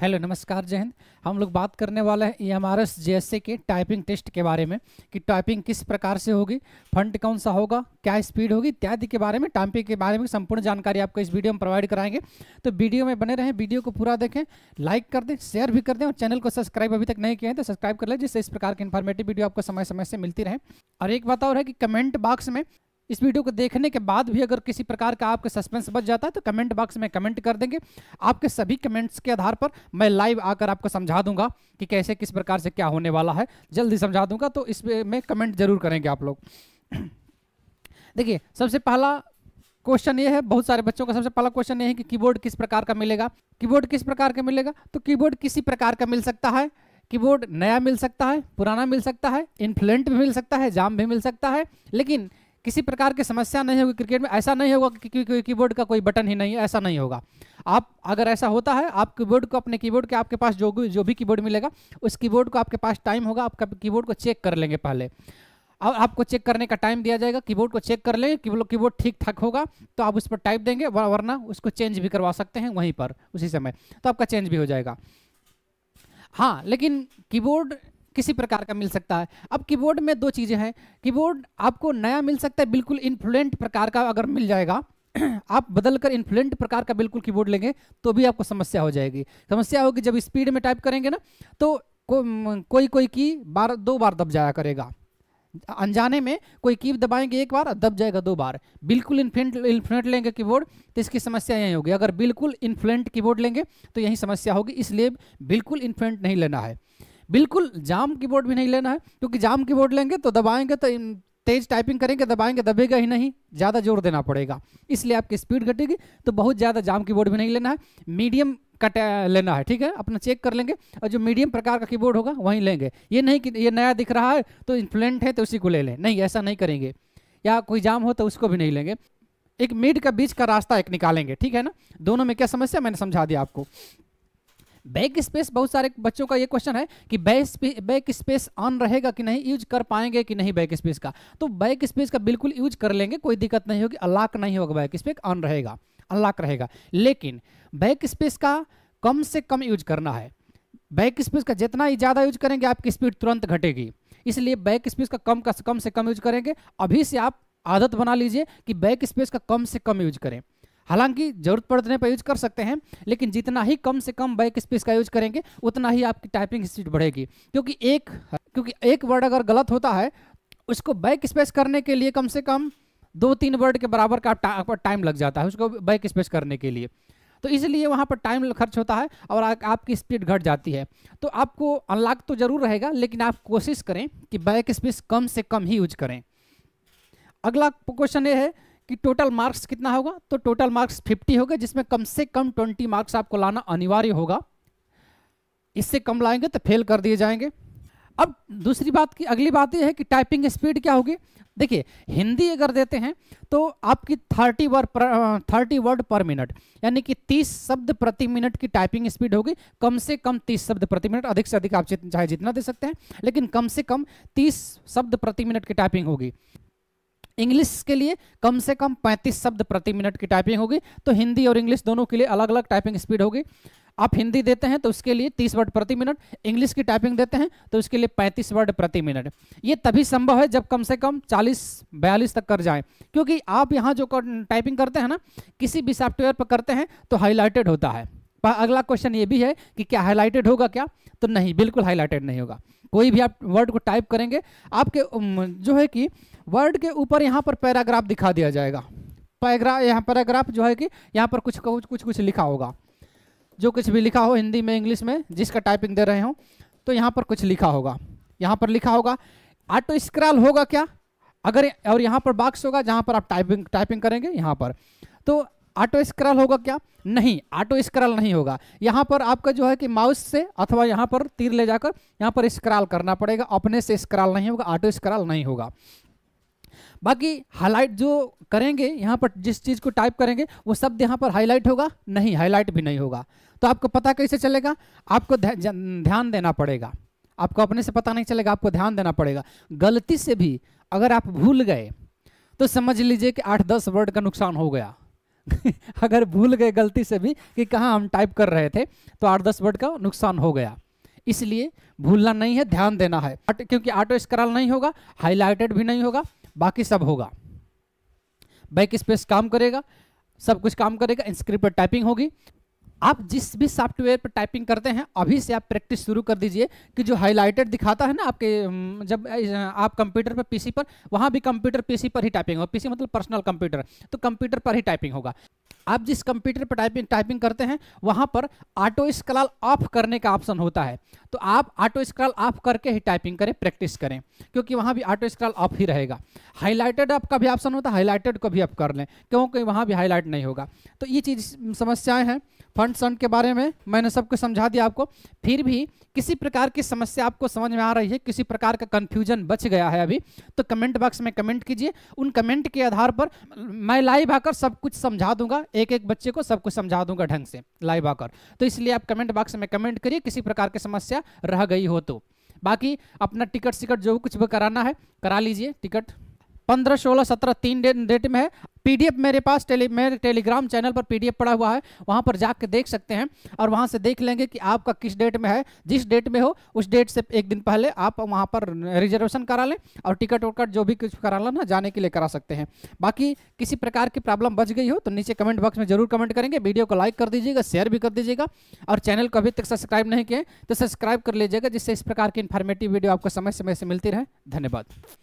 hello नमस्कार जय हिंद हम लोग बात करने वाले हैं E M R S J K typing test के बारे में कि टाइपिंग किस प्रकार से होगी फंड कौन सा होगा क्या स्पीड होगी इत्यादि के बारे में टाइपिंग के बारे में संपूर्ण जानकारी आपको इस वीडियो में प्रोवाइड कराएंगे तो वीडियो में बने रहें वीडियो को पूरा देखें लाइक कर दें शेयर भी कर दें और चैनल को सब्सक्राइब अभी तक नहीं किए हैं तो सब्सक्राइब कर लें जिससे इस प्रकार की इन्फॉर्मेटिव वीडियो आपको समय समय से मिलती रहे और एक बात और है कि कमेंट बॉक्स में इस वीडियो को देखने के बाद भी अगर किसी प्रकार का आपके सस्पेंस बच जाता है तो कमेंट बॉक्स में कमेंट कर देंगे आपके सभी कमेंट्स के आधार पर मैं लाइव आकर आपको समझा दूंगा कि कैसे किस प्रकार से क्या होने वाला है जल्दी समझा दूंगा तो इस में कमेंट जरूर करेंगे आप लोग देखिए सबसे पहला क्वेश्चन ये है बहुत सारे बच्चों का सबसे पहला क्वेश्चन ये है कि कीबोर्ड किस प्रकार का मिलेगा कीबोर्ड किस प्रकार का मिलेगा तो कीबोर्ड किसी प्रकार का मिल सकता है कीबोर्ड नया मिल सकता है पुराना मिल सकता है इन्फ्लुएंट भी मिल सकता है जाम भी मिल सकता है लेकिन किसी प्रकार की समस्या नहीं होगी क्रिकेट में ऐसा नहीं होगा कि कीबोर्ड की, बोर्ड का कोई बटन ही नहीं है ऐसा नहीं होगा आप अगर ऐसा होता है आप कीबोर्ड को अपने कीबोर्ड के आपके पास जो जो भी कीबोर्ड मिलेगा उस कीबोर्ड को आपके पास टाइम होगा आपका कीबोर्ड को चेक कर लेंगे पहले अब आपको चेक करने का टाइम दिया जाएगा कीबोर्ड को चेक कर लेंगे की कीबोर्ड ठीक ठाक होगा तो आप उस पर टाइप देंगे वरना उसको चेंज भी करवा सकते हैं वहीं पर उसी समय तो आपका चेंज भी हो जाएगा हाँ लेकिन कीबोर्ड किसी प्रकार का मिल सकता है अब कीबोर्ड में दो चीज़ें हैं कीबोर्ड आपको नया मिल सकता है बिल्कुल इन्फ्लुएंट प्रकार का अगर मिल जाएगा आप बदल कर इन्फ्लुएंट प्रकार का बिल्कुल कीबोर्ड लेंगे तो भी आपको समस्या हो जाएगी समस्या होगी जब स्पीड में टाइप करेंगे ना तो को, कोई कोई की बार दो बार दब जाया करेगा अनजाने में कोई की दबाएंगे एक बार दब जाएगा दो बार बिल्कुल इन्फ्लेंट इन्फ्लुएंट लेंगे कीबोर्ड तो इसकी समस्या यही होगी अगर बिल्कुल इन्फ्लुएंट कीबोर्ड लेंगे तो यही समस्या होगी इसलिए बिल्कुल इन्फ्लुएंट नहीं लेना है बिल्कुल जाम कीबोर्ड भी नहीं लेना है क्योंकि जाम कीबोर्ड लेंगे तो दबाएंगे तो तेज टाइपिंग करेंगे दबाएंगे दबेगा ही नहीं ज़्यादा जोर देना पड़ेगा इसलिए आपकी स्पीड घटेगी तो बहुत ज़्यादा जाम कीबोर्ड भी नहीं लेना है मीडियम कट लेना है ठीक है अपना चेक कर लेंगे और जो मीडियम प्रकार का कीबोर्ड होगा वहीं लेंगे ये नहीं कि ये नया दिख रहा है तो इन्फ्लुएंट है तो उसी को ले लें नहीं ऐसा नहीं करेंगे या कोई जाम हो तो उसको भी नहीं लेंगे एक मिड का बीच का रास्ता एक निकालेंगे ठीक है ना दोनों में क्या समस्या मैंने समझा दिया आपको बैक स्पेस बहुत सारे बच्चों का ये क्वेश्चन है कि बैक बैक स्पेस ऑन रहेगा कि नहीं यूज कर पाएंगे कि नहीं बैक स्पेस का तो बैक स्पेस का बिल्कुल यूज कर लेंगे कोई दिक्कत नहीं होगी अनलॉक नहीं होगा बैक स्पेस ऑन रहेगा अनलॉक रहेगा लेकिन बैक स्पेस का कम से कम यूज करना है बैक स्पेस का जितना ही ज़्यादा यूज करेंगे आपकी स्पीड तुरंत घटेगी इसलिए बैक स्पेस का कम का कम से कम यूज करेंगे अभी से आप आदत बना लीजिए कि बैक स्पेस का कम से कम यूज करें हालांकि जरूरत पड़ने पर यूज कर सकते हैं लेकिन जितना ही कम से कम बैक स्पेस का यूज करेंगे उतना ही आपकी टाइपिंग स्पीड बढ़ेगी क्योंकि एक क्योंकि एक वर्ड अगर गलत होता है उसको बैक स्पेस करने के लिए कम से कम दो तीन वर्ड के बराबर का आपका टाइम लग जाता है उसको बैक स्पेस करने के लिए तो इसलिए वहाँ पर टाइम खर्च होता है और आ, आपकी स्पीड घट जाती है तो आपको अनलॉक तो ज़रूर रहेगा लेकिन आप कोशिश करें कि बैक स्पेस कम से कम ही यूज करें अगला क्वेश्चन ये है कि टोटल मार्क्स कितना होगा तो टोटल मार्क्स 50 होगा जिसमें कम से कम 20 मार्क्स आपको लाना अनिवार्य होगा इससे कम लाएंगे तो फेल कर दिए जाएंगे अब दूसरी बात की अगली बात यह है कि टाइपिंग स्पीड क्या होगी देखिए हिंदी अगर देते हैं तो आपकी थर्टी वर्ड पर थर्टी वर्ड पर मिनट यानी कि तीस शब्द प्रति मिनट की टाइपिंग स्पीड होगी कम से कम तीस शब्द प्रति मिनट अधिक से अधिक आप चाहे जितना दे सकते हैं लेकिन कम से कम तीस शब्द प्रति मिनट की टाइपिंग होगी इंग्लिश के लिए कम से कम 35 शब्द प्रति मिनट की टाइपिंग होगी तो हिंदी और इंग्लिश दोनों के लिए अलग अलग टाइपिंग स्पीड होगी आप हिंदी देते हैं तो उसके लिए 30 वर्ड प्रति मिनट इंग्लिश की टाइपिंग देते हैं तो उसके लिए 35 वर्ड प्रति मिनट ये तभी संभव है जब कम से कम 40 बयालीस तक कर जाए क्योंकि आप यहाँ जो टाइपिंग करते हैं ना किसी भी सॉफ्टवेयर पर करते हैं तो हाईलाइटेड होता है अगला क्वेश्चन ये भी है कि क्या हाईलाइटेड होगा क्या तो नहीं बिल्कुल हाईलाइटेड नहीं होगा कोई भी आप वर्ड को टाइप करेंगे आपके जो है कि वर्ड के ऊपर यहाँ पर पैराग्राफ दिखा दिया जाएगा पैराग्राफ यहाँ पैराग्राफ जो है कि यहाँ पर कुछ कुछ कुछ कुछ लिखा होगा जो कुछ भी लिखा हो हिंदी में इंग्लिश में जिसका टाइपिंग दे रहे हो तो यहाँ पर कुछ लिखा होगा यहाँ पर लिखा होगा ऑटो स्क्रॉल होगा क्या अगर और यहाँ पर बाक्स होगा जहाँ पर आप टाइपिंग टाइपिंग करेंगे यहाँ पर तो ऑटो स्क्रॉल होगा क्या नहीं ऑटो स्क्रॉल नहीं होगा यहाँ पर आपका जो है कि माउस से अथवा यहाँ पर तीर ले जाकर यहाँ पर स्क्रॉल करना पड़ेगा अपने से स्क्रॉल नहीं होगा ऑटो स्क्रॉल नहीं होगा बाकी हाईलाइट जो करेंगे यहाँ पर जिस चीज़ को टाइप करेंगे वो शब्द यहाँ पर हाईलाइट होगा नहीं हाईलाइट भी नहीं होगा तो आपको पता कैसे चलेगा आपको ध्यान देना पड़ेगा आपको अपने से पता नहीं चलेगा आपको ध्यान देना पड़ेगा गलती से भी अगर आप भूल गए तो समझ लीजिए कि आठ दस वर्ड का नुकसान हो गया अगर भूल गए गलती से भी कि कहाँ हम टाइप कर रहे थे तो आठ दस वर्ड का नुकसान हो गया इसलिए भूलना नहीं है ध्यान देना है क्योंकि ऑटो स्क्रॉल नहीं होगा हाईलाइटेड भी नहीं होगा बाकी सब होगा बैक स्पेस काम करेगा सब कुछ काम करेगा स्क्रिप्ट पर टाइपिंग होगी आप जिस भी सॉफ्टवेयर पर टाइपिंग करते हैं अभी से आप प्रैक्टिस शुरू कर दीजिए कि जो हाईलाइटेड दिखाता है ना आपके जब आप कंप्यूटर पर पीसी पर वहाँ भी कंप्यूटर पीसी पर ही टाइपिंग होगा पीसी मतलब पर्सनल कंप्यूटर तो कंप्यूटर पर ही टाइपिंग होगा आप जिस कंप्यूटर पर टाइपिंग टाइपिंग करते हैं वहाँ पर ऑटो स्क्रॉल ऑफ करने का ऑप्शन होता है तो आप ऑटो स्क्रॉल ऑफ करके ही टाइपिंग करें प्रैक्टिस करें क्योंकि वहाँ भी ऑटो स्क्रॉल ऑफ ही रहेगा हाईलाइटेड आपका का भी ऑप्शन होता है हाईलाइटेड को भी आप कर लें क्योंकि वहाँ भी हाईलाइट नहीं होगा तो ये चीज़ समस्याएँ हैं फंड सन के बारे में मैंने सब कुछ समझा दिया आपको फिर भी किसी प्रकार की समस्या आपको समझ में आ रही है किसी प्रकार का कन्फ्यूजन बच गया है अभी तो कमेंट बॉक्स में कमेंट कीजिए उन कमेंट के आधार पर मैं लाइव आकर सब कुछ समझा दूंगा एक एक बच्चे को सब कुछ समझा दूंगा ढंग से लाइव आकर तो इसलिए आप कमेंट बॉक्स में कमेंट करिए किसी प्रकार की समस्या रह गई हो तो बाकी अपना टिकट सिकट जो कुछ भी कराना है करा लीजिए टिकट पंद्रह सोलह सत्रह तीन डेट में है पीडीएफ मेरे पास टेली मेरे टेलीग्राम चैनल पर पीडीएफ पड़ा हुआ है वहाँ पर जाकर देख सकते हैं और वहाँ से देख लेंगे कि आपका किस डेट में है जिस डेट में हो उस डेट से एक दिन पहले आप वहाँ पर रिजर्वेशन करा लें और टिकट वकट जो भी कुछ करा ना जाने के लिए करा सकते हैं बाकी किसी प्रकार की प्रॉब्लम बच गई हो तो नीचे कमेंट बॉक्स में जरूर कमेंट करेंगे वीडियो को लाइक कर दीजिएगा शेयर भी कर दीजिएगा और चैनल को अभी तक सब्सक्राइब नहीं किए तो सब्सक्राइब कर लीजिएगा जिससे इस प्रकार की इन्फॉर्मेटिव वीडियो आपको समय समय से मिलती रहे धन्यवाद